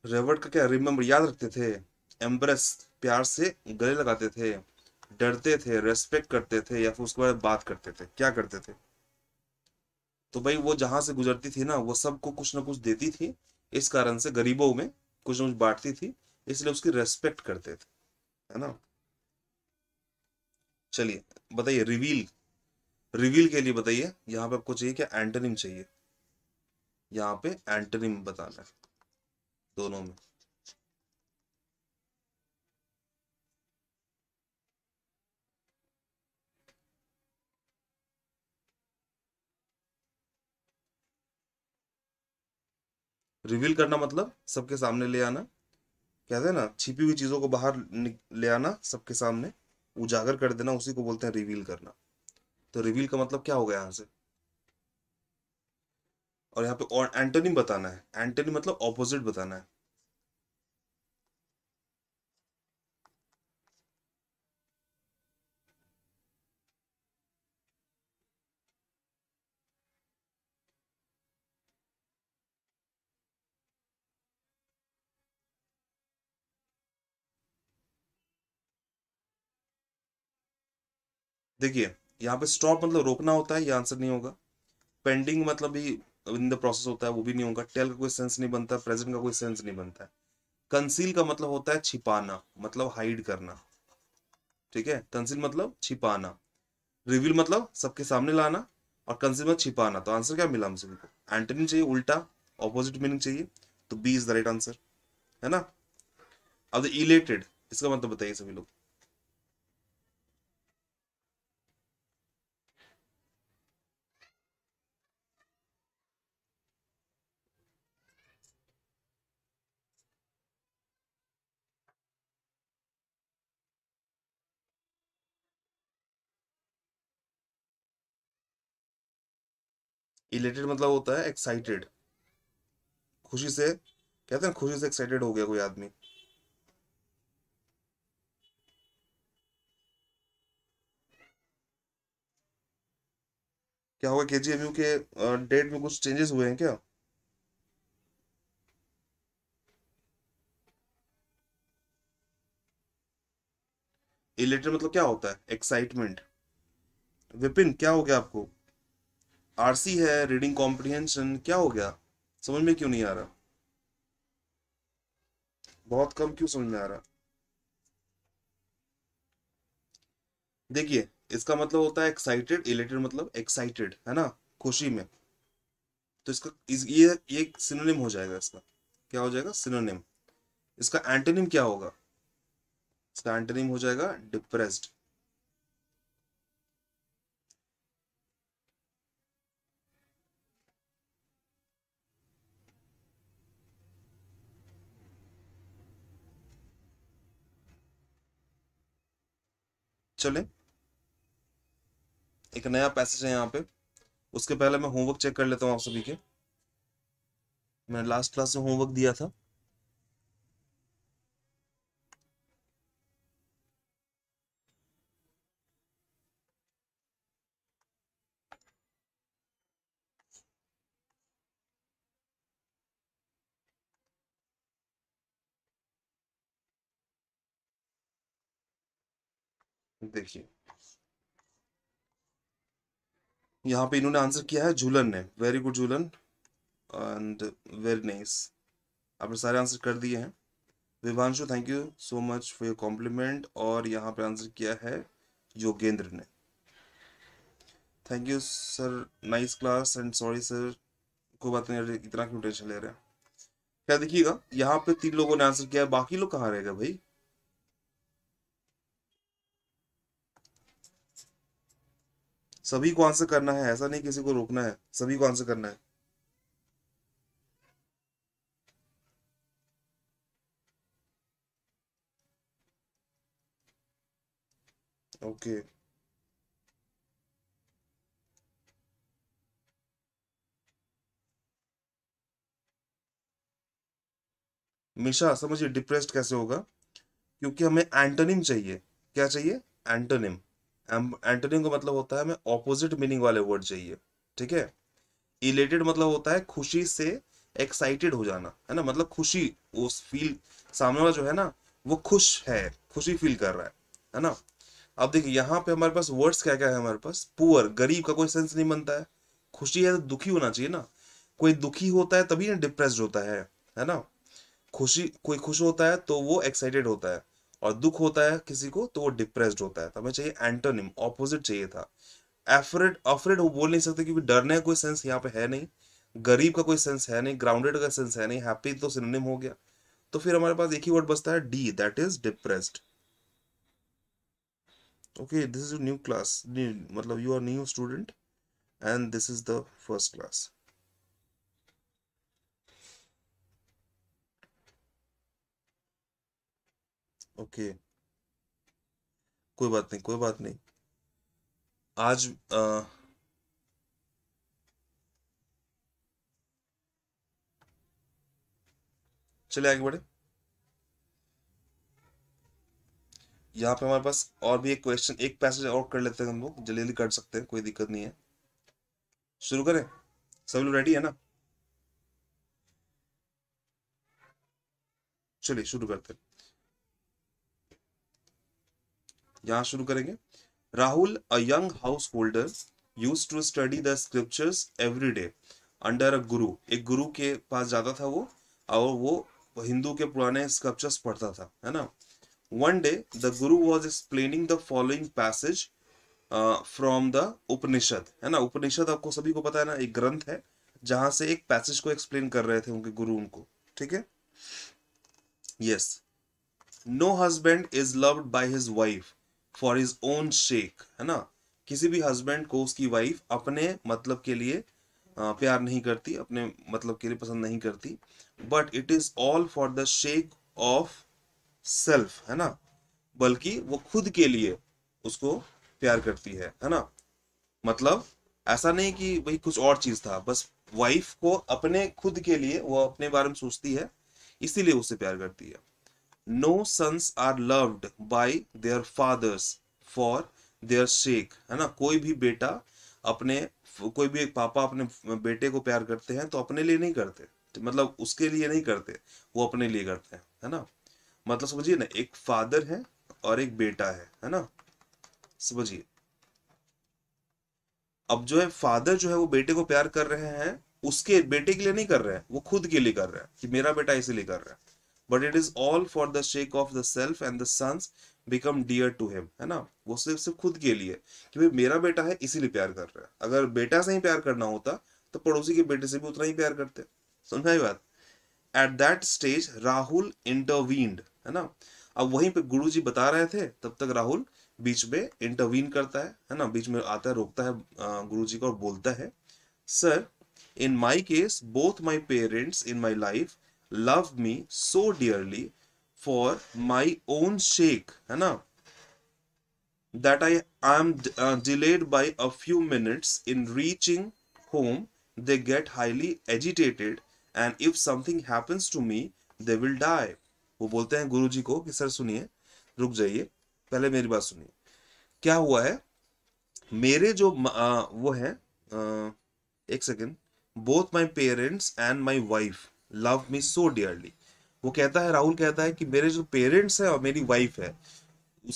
रेवर्ड का क्या रिमेम्बर याद रखते थे एम्ब्रेस प्यार से गले लगाते थे डरते थे रेस्पेक्ट करते थे या फिर उसके बारे में बात करते थे क्या करते थे तो भाई वो जहां से गुजरती थी ना वो सबको कुछ ना कुछ देती थी इस कारण से गरीबों में कुछ ना कुछ बांटती थी इसलिए उसकी रेस्पेक्ट करते थे है ना चलिए बताइए रिवील रिवील के लिए बताइए यहाँ पे आपको चाहिए क्या एंटनिम चाहिए यहाँ पे एंटनिम बताना है दोनों में रिवील करना मतलब सबके सामने ले आना कहते हैं ना छिपी हुई चीजों को बाहर ले आना सबके सामने उजागर कर देना उसी को बोलते हैं रिवील करना तो रिवील का मतलब क्या हो गया यहाँ से और यहाँ पे और एंटोनिम बताना है एंटोनिम मतलब ऑपोजिट बताना है देखिए यहाँ पे स्टॉप मतलब रोकना होता है ये आंसर नहीं होगा पेंडिंग मतलब भी इन द प्रोसेस होता है वो भी नहीं होगा टेल का कोई सेंस नहीं बनता प्रेजेंट का कोई सेंस नहीं बनता है कंसील का मतलब होता है छिपाना मतलब हाइड करना ठीक है कंसील मतलब छिपाना रिवील मतलब सबके सामने लाना और कंसील मतलब छिपाना तो आंसर क्या मिला हमसे उनको एंटनी चाहिए उल्टा ऑपोजिट मीनिंग चाहिए तो B is the right answer है ना अब द इलेटेड इसका मतलब बताइए सभी लोग इलेटेड मतलब होता है एक्साइटेड खुशी से कहते हैं खुशी से एक्साइटेड हो गया कोई आदमी क्या होगा के जी एम यू के डेट में कुछ चेंजेस हुए हैं क्या इलेटेड मतलब क्या होता है एक्साइटमेंट विपिन क्या हो गया आपको आरसी है रीडिंग कॉम्प्रिहेंशन क्या हो गया समझ में क्यों नहीं आ रहा बहुत कम क्यों समझ में आ रहा देखिए इसका मतलब होता है एक्साइटेड इलेटेड मतलब एक्साइटेड है ना खुशी में तो इसका इस, ये ये सिनोनिम हो जाएगा इसका क्या हो जाएगा सिनोनिम इसका एंटोनिम क्या होगा इसका एंटोनिम हो जाएगा डिप्रेस्ड चलें एक नया पैसेज है यहाँ पे उसके पहले मैं होमवर्क चेक कर लेता हूँ आप सभी के मैंने लास्ट क्लास में होमवर्क दिया था देखिए यहाँ पे इन्होंने आंसर किया है झूलन ने very good Jhulan and very nice आपने सारे आंसर कर दिए हैं Vibhanshu thank you so much for your compliment और यहाँ पे आंसर किया है योगेंद्र ने thank you sir nice class and sorry sir कोई बात नहीं इतना क्यों टेंशन ले रहे हैं क्या देखिएगा यहाँ पे तीन लोगों ने आंसर किया है बाकी लोग कहाँ रहेगा भाई सभी को आंसर करना है ऐसा नहीं किसी को रोकना है सभी को आंसर करना है ओके मिशा समझिए डिप्रेस्ड कैसे होगा क्योंकि हमें एंटोनिम चाहिए क्या चाहिए एंटोनिम एंटोनिम का मतलब होता है हमें ऑपोजिट मीनिंग वाले वर्ड चाहिए ठीक है इलेटेड मतलब होता है खुशी से एक्साइटेड हो जाना है ना मतलब खुशी उस फील सामने वाला जो है ना वो खुश है खुशी फील कर रहा है है ना अब देखिए यहाँ पे हमारे पास वर्ड्स क्या क्या है हमारे पास पुअर गरीब का कोई सेंस नहीं बनता है खुशी है तो दुखी होना चाहिए ना कोई दुखी होता है तभी ना डिप्रेस होता है है ना खुशी कोई खुश होता है तो वो एक्साइटेड होता है और दुख होता है किसी को तो वो डिप्रेस्ड होता है तो हमें चाहिए एंटोनिम ऑपोजिट चाहिए था एफरेड अफरेड वो बोल नहीं सकते क्योंकि डरने का कोई सेंस यहाँ पे है नहीं गरीब का कोई सेंस है नहीं ग्राउंडेड का सेंस है नहीं हैप्पी तो सिनोनिम हो गया तो फिर हमारे पास एक ही वर्ड बचता है D that is depressed okay this is new class मतलब you are new student and this is the first class okay कोई बात नहीं कोई बात नहीं आज आ, चले आगे बढ़े यहाँ पे हमारे पास और भी एक क्वेश्चन एक पैसेज और कर लेते हैं हम लोग जल्दी जल्दी कर सकते हैं कोई दिक्कत नहीं है शुरू करें सभी लोग रेडी है ना चलिए शुरू करते हैं यहाँ शुरू करेंगे Rahul a young householder use to study the scriptures every day under a guru एक गुरु के पास जाता था वो और वो हिंदू के पुराने स्क्रिप्चर्स पढ़ता था है ना one day the guru was explaining the following passage from the Upanishad है ना उपनिषद आपको सभी को पता है ना एक ग्रंथ है जहां से एक पैसेज को एक्सप्लेन कर रहे थे उनके गुरु उनको ठीक है yes no husband is loved by his wife for his own sake है ना किसी भी हस्बैंड को उसकी वाइफ अपने मतलब के लिए प्यार नहीं करती अपने मतलब के लिए पसंद नहीं करती but it is all for the sake of self है ना बल्कि वो खुद के लिए उसको प्यार करती है है ना मतलब ऐसा नहीं कि वही कुछ और चीज था बस वाइफ को अपने खुद के लिए वो अपने बारे में सोचती है इसीलिए उससे प्यार करती है no sons are loved by their fathers for their sake है ना कोई भी बेटा अपने कोई भी एक पापा अपने बेटे को प्यार करते हैं तो अपने लिए नहीं करते मतलब उसके लिए नहीं करते वो अपने लिए करते हैं है ना मतलब समझिए ना एक फादर है और एक बेटा है है ना समझिए अब जो है फादर जो है वो बेटे को प्यार कर रहे हैं उसके बेटे के लिए नहीं कर रहे हैं वो खुद के लिए कर रहे हैं कि मेरा बेटा इसीलिए कर रहा है but it is all for the sake of the self and the sons become dear to him है ना वो सिर्फ सिर्फ खुद के लिए कि भाई मेरा बेटा है इसीलिए प्यार कर रहा है अगर बेटा से ही प्यार करना होता तो पड़ोसी के बेटे से भी उतना ही प्यार करते समझा ही बात at that stage Rahul intervened है ना अब वहीं पे गुरु जी बता रहे थे तब तक राहुल बीच में इंटरवीन करता है है ना बीच में आता है रोकता है गुरु जी को और बोलता है sir in my case both my parents in my life love me so dearly for my own sake है ना that I I am delayed by a few minutes in reaching home they get highly agitated and if something happens to me they will die वो बोलते हैं गुरु जी को कि sir सुनिए रुक जाइए पहले मेरी बात सुनिए क्या हुआ है मेरे जो आ, वो है आ, एक second both my parents and my wife love me so dearly वो कहता है राहुल कहता है कि मेरे जो पेरेंट्स हैं और मेरी वाइफ है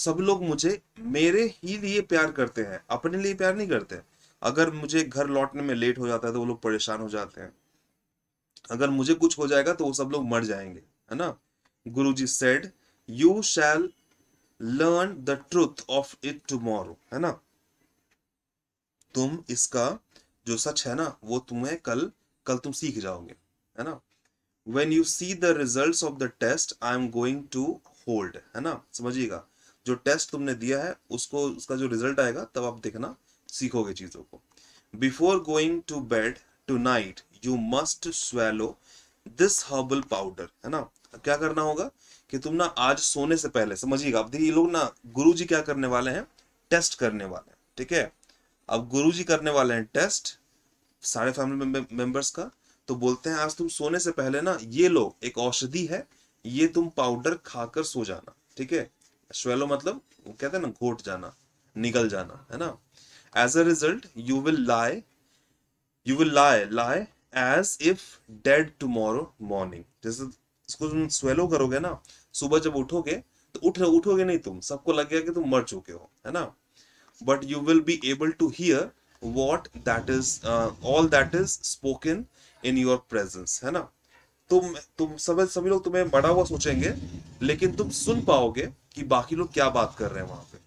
सब लोग मुझे मेरे ही लिए प्यार करते हैं अपने लिए प्यार नहीं करते अगर मुझे घर लौटने में लेट हो जाता है तो वो लोग परेशान हो जाते हैं अगर मुझे कुछ हो जाएगा तो वो सब लोग मर जाएंगे है ना guru ji said you shall learn the truth of it tomorrow है ना तुम इसका जो सच है ना वो तुम्हें कल कल तुम सीख जाओगे है ना when you see the result of the test I am going to hold है ना समझिएगा जो टेस्ट तुमने दिया है उसको उसका जो रिजल्ट आएगा तब आप देखना सीखोगे चीजों को before going to bed tonight you must swallow this herbal powder है ना क्या करना होगा कि तुम ना आज सोने से पहले समझिएगा अब देखिए ये लोग ना गुरुजी क्या करने वाले हैं टेस्ट करने वाले हैं ठीक है अब गुरुजी करने वाले हैं टेस्ट सारे फैमिली मेंबर्स का तो बोलते हैं आज तुम सोने से पहले ना ये लो एक औषधि है ये तुम पाउडर खाकर सो जाना ठीक है श्वेलो मतलब कहते हैं ना घोट जाना निकल जाना है ना as a result you will lie you will lie lie as if dead tomorrow morning जैसे इसको तुम स्वेलो करोगे ना सुबह जब उठोगे तो उठ उठोगे नहीं तुम सबको लगेगा कि तुम मर चुके हो है ना but you will be able to hear what that is all that is spoken in your presence है ना तुम तुम सब सभी लोग तुम्हें बड़ा हुआ सोचेंगे लेकिन तुम सुन पाओगे कि बाकी लोग क्या बात कर रहे हैं वहां पे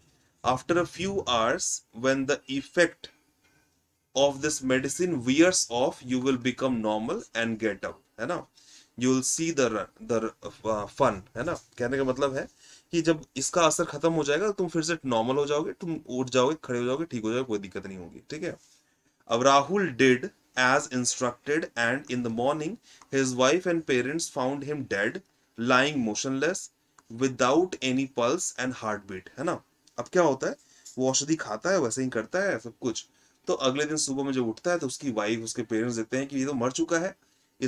after a few hours when the effect of this medicine wears off you will become normal and get up है ना you will see the fun है ना कहने का मतलब है कि जब इसका असर खत्म हो जाएगा तो तुम फिर से नॉर्मल हो जाओगे तुम उठ जाओगे खड़े हो जाओगे ठीक हो जाओगे कोई दिक्कत नहीं होगी ठीक है अब Rahul did as instructed and in the morning his wife and parents found him dead lying motionless without any pulse and heartbeat है ना अब क्या होता है वो औषधि खाता है वैसे ही करता है सब कुछ तो अगले दिन सुबह में जब उठता है तो उसकी वाइफ उसके पेरेंट्स देखते हैं कि ये तो मर चुका है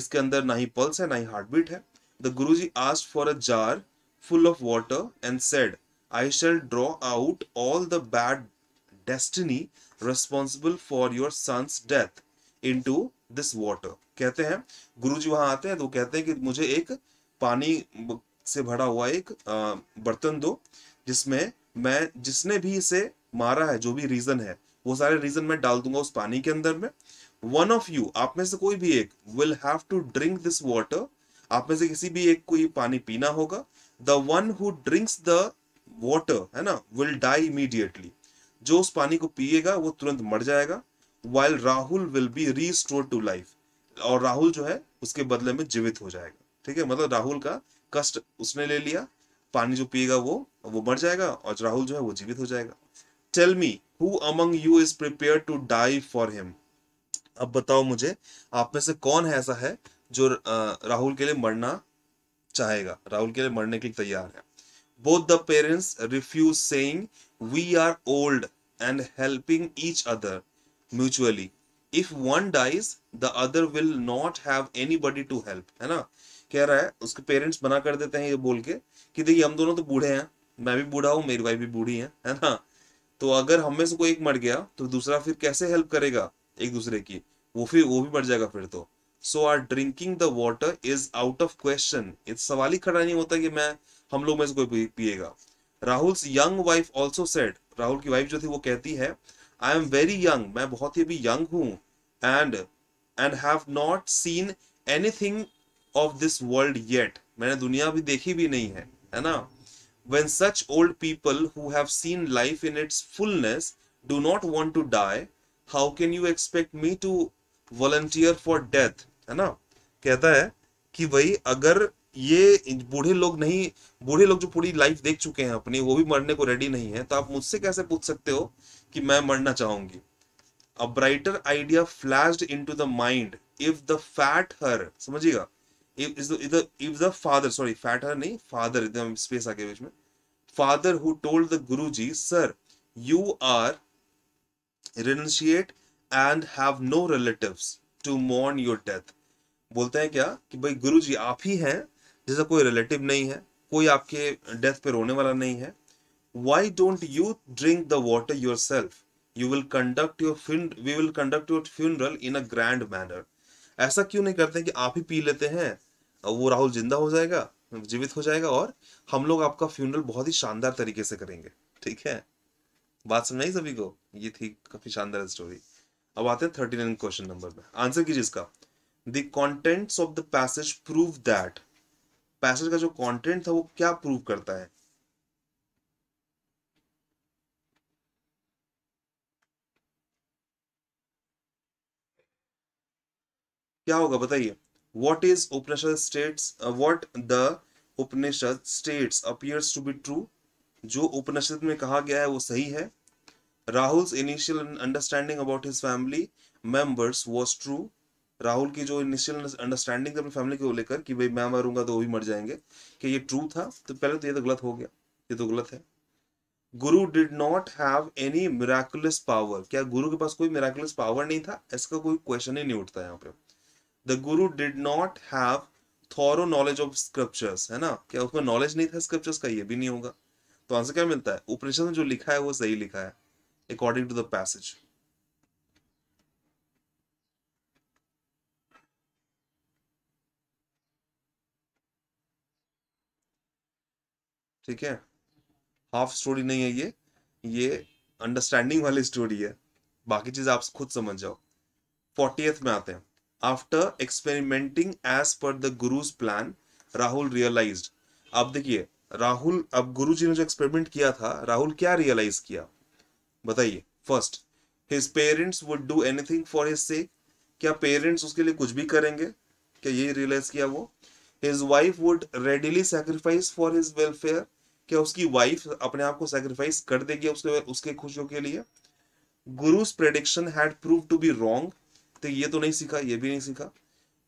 इसके अंदर ना ही पल्स है ना ही हार्ट बीट है the guru ji asked for a jar full of water and said, I shall draw out all the bad destiny responsible for your son's death into this water. कहते हैं गुरु जी वहां आते हैं तो कहते हैं कि मुझे एक पानी से भरा हुआ एक बर्तन दो जिसमें मैं जिसने भी इसे मारा है जो भी रीजन है वो सारे रीजन मैं डाल दूंगा उस पानी के अंदर में वन ऑफ यू आप में से कोई भी एक will have to drink this water आप में से किसी भी एक को ये पानी पीना होगा the one who drinks the water है ना विल डाई इमीडिएटली जो उस पानी को पिएगा वो तुरंत मर जाएगा while Rahul will be restore to life और राहुल जो है उसके बदले में जीवित हो जाएगा ठीक है मतलब राहुल का कष्ट उसने ले लिया पानी जो पिएगा वो वो मर जाएगा और राहुल जो है वो जीवित हो जाएगा tell me who among you is prepare to die for him अब बताओ मुझे आप में से कौन है ऐसा है जो राहुल के लिए मरना चाहेगा राहुल के लिए मरने के लिए तैयार है both the parents refuse saying we are old and helping each other mutually if one dies the other will not have anybody to help है ना कह रहा है उसके पेरेंट्स बना कर देते हैं ये बोल के कि देखिए हम दोनों तो बूढ़े हैं मैं भी बूढ़ा हूँ मेरी वाइफ भी बूढ़ी है है ना तो अगर हम में से कोई एक मर गया तो दूसरा फिर कैसे हेल्प करेगा एक दूसरे की वो फिर वो भी मर जाएगा फिर तो so our drinking the water is out of question सवाल ही खड़ा नहीं होता कि मैं हम लोग में से कोई पिएगा Rahul young wife also said Rahul की वाइफ जो थी वो कहती है आई एम वेरी यंग मैं बहुत ही अभी यंग हूँ and and have not seen thing of this world yet मैंने दुनिया भी देखी भी नहीं है है ना when such old people who have seen life in its fullness do not want to die how can you expect me to volunteer for death है ना कहता है कि भाई अगर ये बूढ़े लोग नहीं बूढ़े लोग जो पूरी लाइफ देख चुके हैं अपनी वो भी मरने को रेडी नहीं है तो आप मुझसे कैसे पूछ सकते हो कि मैं मरना चाहूंगी a brighter idea flashed to the mind if the fat her समझिएगा if the father sorry fat her नहीं फादर एकदम स्पेस आगे बीच में फादर हु टोल्ड द जी sir you are renunciate and have no relative to mourn your death बोलते हैं क्या कि भाई गुरु जी आप ही हैं जैसे कोई रिलेटिव नहीं है कोई आपके डेथ पे रोने वाला नहीं है why don't you drink the water yourself you will conduct your we will conduct your funeral in a grand manner ऐसा क्यों नहीं करते कि आप ही पी लेते हैं वो राहुल जिंदा हो जाएगा जीवित हो जाएगा और हम लोग आपका फ्यूनरल बहुत ही शानदार तरीके से करेंगे ठीक है बात समझ आई सभी को ये थी काफी शानदार स्टोरी अब आते हैं थर्टी नाइन क्वेश्चन नंबर में आंसर कीजिए इसका the contents of the passage prove that passage का जो कंटेंट था वो क्या प्रूव करता है क्या होगा बताइए what is Upanishad states what the Upanishad states appears to be true जो उपनिषद में कहा गया है वो सही है Rahul initial understanding about his family members was true Rahul की जो इनिशियल अंडरस्टैंडिंग थी अपनी फैमिली को लेकर कि भाई मैं मरूंगा तो वो भी मर जाएंगे कि ये ट्रू था तो पहले तो ये तो गलत हो गया ये तो गलत है guru did not have any miraculous power क्या गुरु के पास कोई मिराकुलस पावर नहीं था इसका कोई क्वेश्चन ही नहीं उठता यहाँ पे the guru did not have thorough knowledge of scriptures है ना क्या उसमें नॉलेज नहीं था स्क्रिप्चर्स का ये भी नहीं होगा तो आंसर क्या मिलता है उपनिषद में जो लिखा है वो सही लिखा है अकॉर्डिंग टू द पैसेज ठीक है हाफ स्टोरी नहीं है ये ये अंडरस्टैंडिंग वाली स्टोरी है बाकी चीज आप खुद समझ जाओ फोर्टीएथ में आते हैं after experimenting as per the guru's plan Rahul realise अब देखिए राहुल अब गुरु जी ने जो एक्सपेरिमेंट किया था राहुल क्या रियलाइज किया बताइए first his parents would do anything for his sake क्या पेरेंट्स उसके लिए कुछ भी करेंगे क्या ये रियलाइज किया वो his wife would readily sacrifice for his welfare क्या उसकी वाइफ अपने आप को सेक्रीफाइस कर देगी उसके उसके खुशियों के लिए guru's prediction had prove to be wrong तो ये तो नहीं सीखा ये भी नहीं सीखा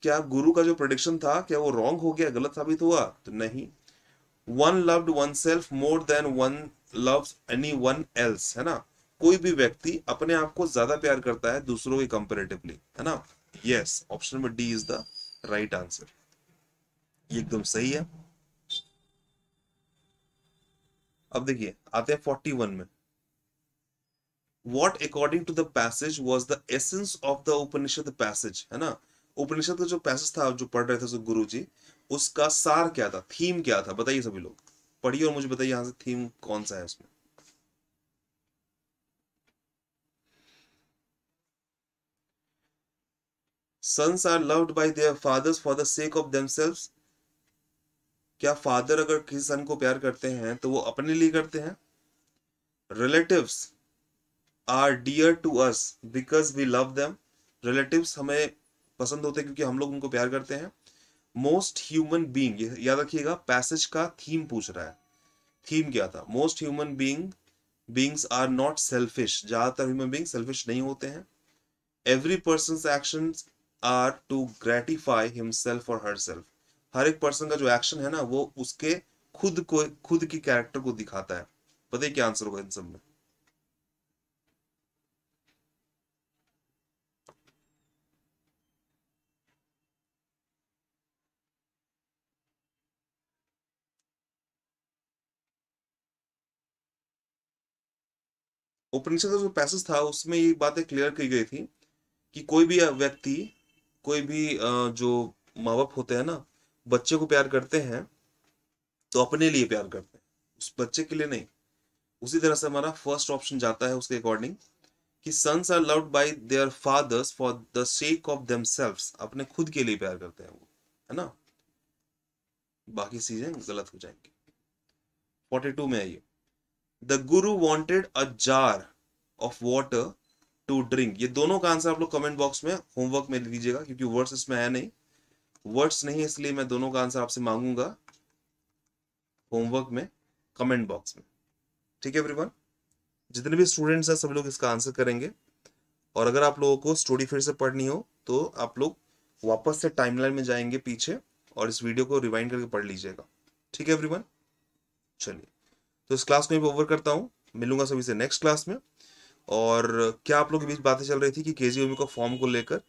क्या गुरु का जो प्रोडिक्शन था क्या वो रॉन्ग हो गया गलत साबित हुआ तो नहीं one loved oneself more than one love anyone else है ना कोई भी व्यक्ति अपने आप को ज्यादा प्यार करता है दूसरों के कंपेरेटिवली है ना yes option number D is the right answer ये एकदम सही है अब देखिए आते हैं फोर्टी वन में what according to the passage was the essence of the Upanishad passage है ना उपनिषद का जो पैसेज था जो पढ़ रहे थे गुरु जी उसका सार क्या था थीम क्या था बताइए सभी लोग पढ़िए और मुझे बताइए यहां से थीम कौन सा है उसमें sons are loved by their fathers for the sake of themselves क्या फादर अगर किसी सन को प्यार करते हैं तो वो अपने लिए करते हैं relative are dear to us because we love them relative हमें पसंद होते हैं क्योंकि हम लोग उनको प्यार करते हैं मोस्ट ह्यूमन बींग याद रखिएगा पैसेज का थीम पूछ रहा है थीम क्या था most human being beings are not selfish ज्यादातर ह्यूमन बींग सेल्फिश नहीं होते हैं every person action are to gratify himself और हर सेल्फ हर एक पर्सन का जो एक्शन है ना वो उसके खुद को खुद की कैरेक्टर को दिखाता है पता है क्या आंसर होगा इन सब में उपनिषद का जो पैसेज था उसमें ये बातें क्लियर की गई थी कि कोई भी व्यक्ति कोई भी जो माँ बाप होते हैं ना बच्चे को प्यार करते हैं तो अपने लिए प्यार करते हैं उस बच्चे के लिए नहीं उसी तरह से हमारा फर्स्ट ऑप्शन जाता है उसके अकॉर्डिंग कि sons are love by their fathers for the sake of them अपने खुद के लिए प्यार करते हैं वो है ना बाकी चीजें गलत हो जाएंगी फोर्टी टू में आइए the guru wanted a jar of water to drink ये दोनों का आंसर आप लोग कमेंट बॉक्स में होमवर्क में लीजिएगा क्योंकि वर्ड्स इसमें है नहीं वर्ड्स नहीं इसलिए मैं दोनों का आंसर आपसे मांगूंगा होमवर्क में कमेंट बॉक्स में ठीक है एवरीवन जितने भी स्टूडेंट्स हैं सब लोग इसका आंसर करेंगे और अगर आप लोगों को स्टोरी फिर से पढ़नी हो तो आप लोग वापस से टाइमलाइन में जाएंगे पीछे और इस वीडियो को रिवाइंड करके पढ़ लीजिएगा ठीक है एवरीवन चलिए तो इस क्लास को मैं ओवर करता हूँ मिलूंगा सभी से नेक्स्ट क्लास में और क्या आप लोगों के बीच बातें चल रही थी कि के जी का फॉर्म को लेकर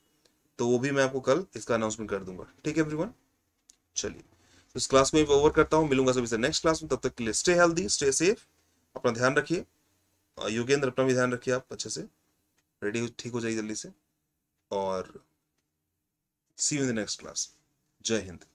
तो वो भी मैं आपको कल इसका अनाउंसमेंट कर दूंगा ठीक है एवरीवन चलिए तो इस क्लास में ओवर करता हूँ मिलूंगा सभी से नेक्स्ट क्लास में तब तक के लिए स्टे हेल्दी स्टे सेफ अपना ध्यान रखिए योगेंद्र अपना भी ध्यान रखिए आप अच्छे से रेडी ठीक हो जाइए जल्दी से और see you in the next class जय हिंद